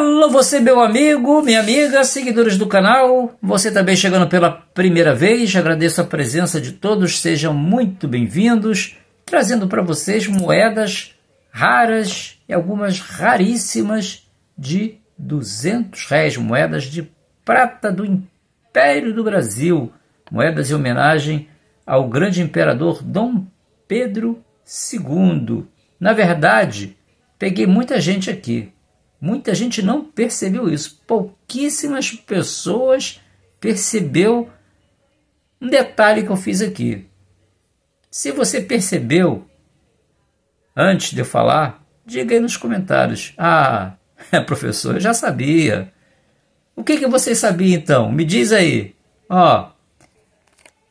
Alô, você, meu amigo, minha amiga, seguidores do canal, você também chegando pela primeira vez, agradeço a presença de todos, sejam muito bem-vindos, trazendo para vocês moedas raras e algumas raríssimas de 200 réis, moedas de prata do Império do Brasil, moedas em homenagem ao grande imperador Dom Pedro II. Na verdade, peguei muita gente aqui, Muita gente não percebeu isso. Pouquíssimas pessoas percebeu um detalhe que eu fiz aqui. Se você percebeu antes de eu falar, diga aí nos comentários. Ah, é, professor, eu já sabia. O que, que você sabia então? Me diz aí. Ó,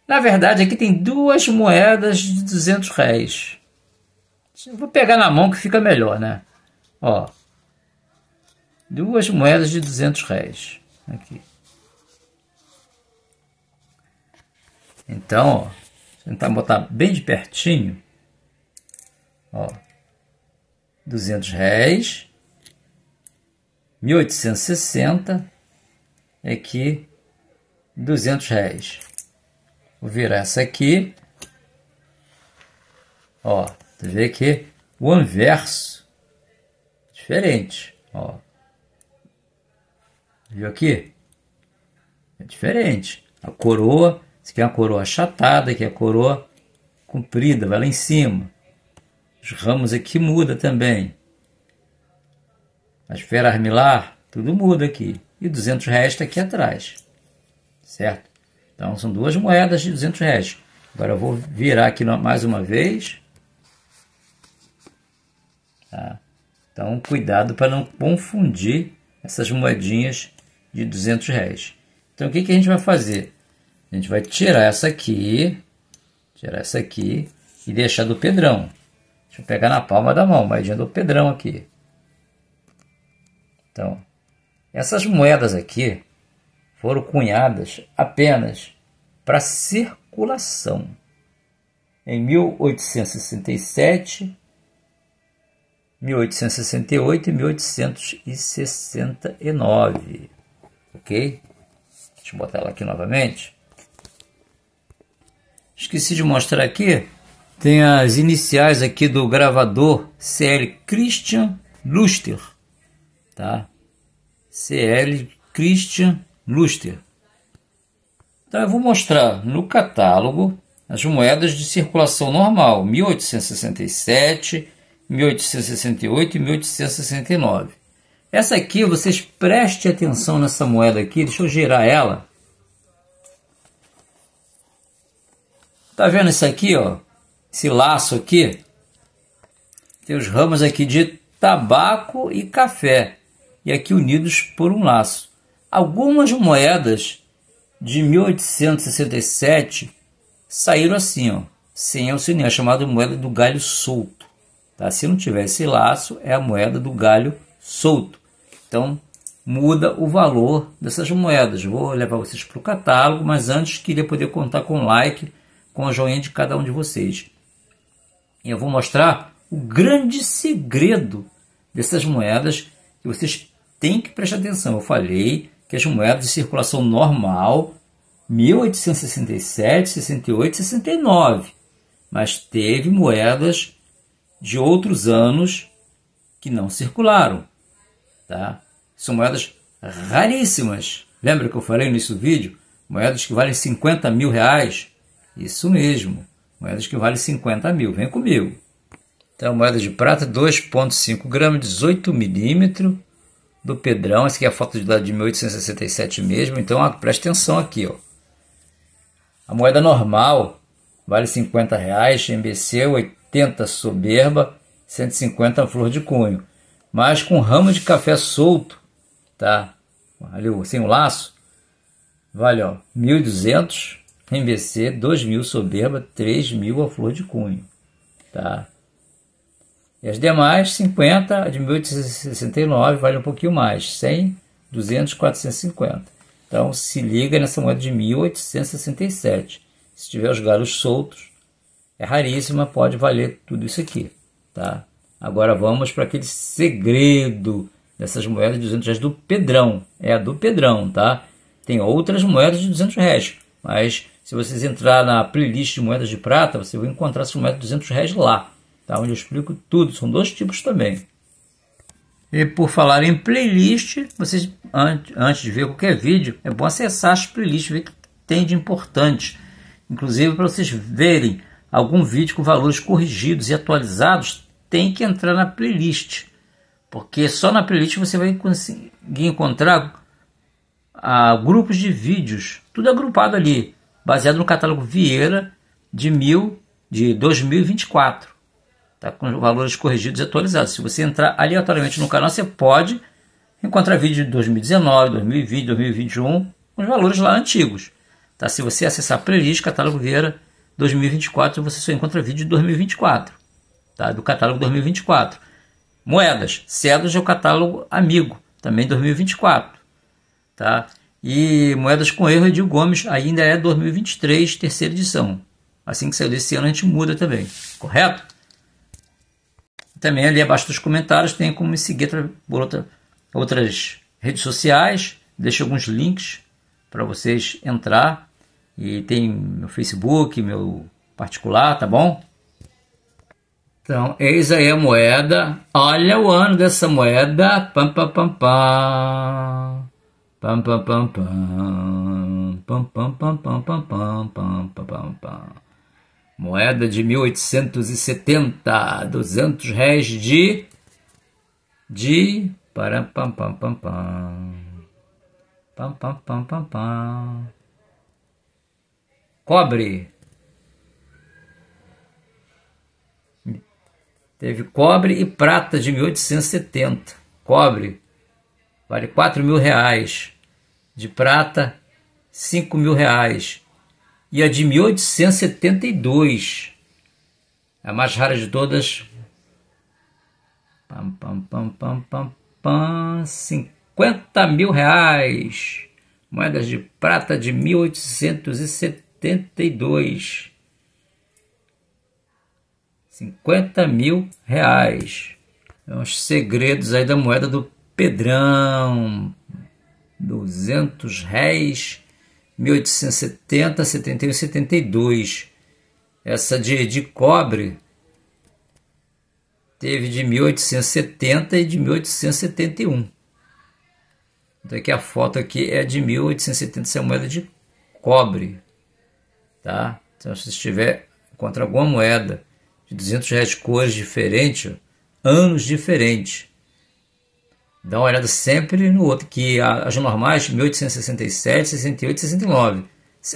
na verdade aqui tem duas moedas de 200 réis. vou pegar na mão que fica melhor, né? Ó, duas moedas de 200 réis. Aqui. Então, ó, tentar botar bem de pertinho. Ó, 200 réis. 1860. Aqui, 200 réis. Vou virar essa aqui. Ó, você vê que o anverso é diferente, ó. Viu aqui? É diferente. A coroa, aqui quer é uma coroa achatada, é a coroa comprida, vai lá em cima. Os ramos aqui muda também. as feras milar tudo muda aqui. E 200 reais está aqui atrás. Certo? Então são duas moedas de 200 reais. Agora eu vou virar aqui mais uma vez. Tá? Então cuidado para não confundir essas moedinhas de 200 reais. Então o que, que a gente vai fazer? A gente vai tirar essa aqui, tirar essa aqui e deixar do Pedrão. Deixa eu pegar na palma da mão, moedinha do Pedrão aqui. Então, essas moedas aqui foram cunhadas apenas para circulação. Em 1867, 1868 e 1869 ok? Deixa eu botar ela aqui novamente. Esqueci de mostrar aqui, tem as iniciais aqui do gravador CL Christian Luster, tá? CL Christian Luster. Então eu vou mostrar no catálogo as moedas de circulação normal, 1867, 1868 e 1869. Essa aqui, vocês prestem atenção nessa moeda aqui. Deixa eu girar ela. Tá vendo isso aqui, ó? Esse laço aqui? Tem os ramos aqui de tabaco e café. E aqui unidos por um laço. Algumas moedas de 1867 saíram assim, ó. Sem auxiliar, é chamada moeda do galho solto. Tá? Se não tiver esse laço, é a moeda do galho solto solto. Então, muda o valor dessas moedas. Vou levar vocês para o catálogo, mas antes queria poder contar com o like, com a joinha de cada um de vocês. E eu vou mostrar o grande segredo dessas moedas que vocês têm que prestar atenção. Eu falei que as moedas de circulação normal 1867, 68, 69, mas teve moedas de outros anos que não circularam. Tá? São moedas raríssimas. Lembra que eu falei no início do vídeo? Moedas que valem 50 mil reais? Isso mesmo, moedas que valem 50 mil. Vem comigo. Então, moeda de prata 2,5 gramas, 18 milímetros do Pedrão. Essa aqui é a foto de lá de 1867 mesmo. Então, ó, presta atenção aqui. Ó. A moeda normal vale 50 reais, MBC 80 soberba, 150 flor de cunho mas com ramo de café solto, tá? Ali, sem o um laço, vale, ó, 1.200, MVC, 2.000 soberba, 3.000 a flor de cunho, tá? E as demais, 50, a de 1.869 vale um pouquinho mais, 100, 200, 450. Então, se liga nessa moeda de 1.867. Se tiver os galhos soltos, é raríssima, pode valer tudo isso aqui, tá? Agora vamos para aquele segredo dessas moedas de 200 reais do Pedrão. É a do Pedrão, tá? Tem outras moedas de 200 reais, mas se vocês entrar na playlist de moedas de prata, você vai encontrar essas moedas de 200 reais lá, tá? Onde eu explico tudo. São dois tipos também. E por falar em playlist, vocês antes de ver qualquer vídeo, é bom acessar as playlists, ver o que tem de importante. Inclusive para vocês verem algum vídeo com valores corrigidos e atualizados, tem que entrar na playlist, porque só na playlist você vai conseguir encontrar ah, grupos de vídeos, tudo agrupado ali, baseado no catálogo Vieira de mil de 2024. Tá com valores corrigidos e atualizados. Se você entrar aleatoriamente no canal, você pode encontrar vídeo de 2019, 2020, 2021, com os valores lá antigos. Tá? Se você acessar a playlist Catálogo Vieira 2024, você só encontra vídeo de 2024 tá? do catálogo 2024. Moedas, CEDOS é o catálogo amigo, também 2024. Tá? E Moedas com Erro, Edil Gomes, ainda é 2023, terceira edição. Assim que saiu desse ano, a gente muda também, correto? Também ali abaixo dos comentários tem como me seguir por outra, outras redes sociais. Deixo alguns links para vocês entrar. E tem meu Facebook, meu particular, tá bom? Então, eis aí a moeda. Olha o ano dessa moeda. Pam, pam, pam, pam. Pam, pam, pam, pam. Pam, pam, pam, pam, pam, pam, pam, pam, pam. Moeda de 1870. 200 réis de... De... Param, pam, pam, pam, pam. Pam, pam, pam, pam, pam. Cobre. Teve cobre e prata de 1870. Cobre vale 4 mil reais. De prata, 5 mil reais. E a de 1872. A mais rara de todas. Pam, pam, pam, pam, pam, pam, 50 mil reais. Moedas de prata de 1872. 50 mil reais. Os é segredos aí da moeda do Pedrão. 200 réis, 1870, 71 72. Essa de, de cobre teve de 1870 e de 1871. Daqui a foto aqui é de 1870, essa é moeda de cobre, tá? Então se estiver contra alguma moeda de 200 reais cores diferentes, anos diferentes. Dá uma olhada sempre no outro, que as normais, 1867, 68 69.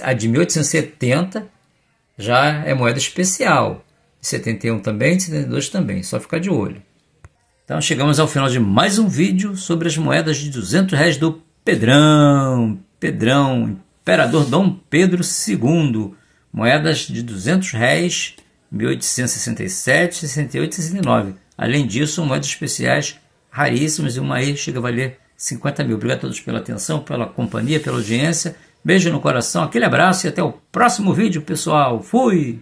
A de 1870 já é moeda especial. De 71 também, de 72 também, só ficar de olho. Então chegamos ao final de mais um vídeo sobre as moedas de 200 reais do Pedrão. Pedrão, Imperador Dom Pedro II. Moedas de 200 réis 1867, 68 e 69. Além disso, moedas especiais raríssimas e uma aí chega a valer 50 mil. Obrigado a todos pela atenção, pela companhia, pela audiência. Beijo no coração, aquele abraço e até o próximo vídeo, pessoal. Fui!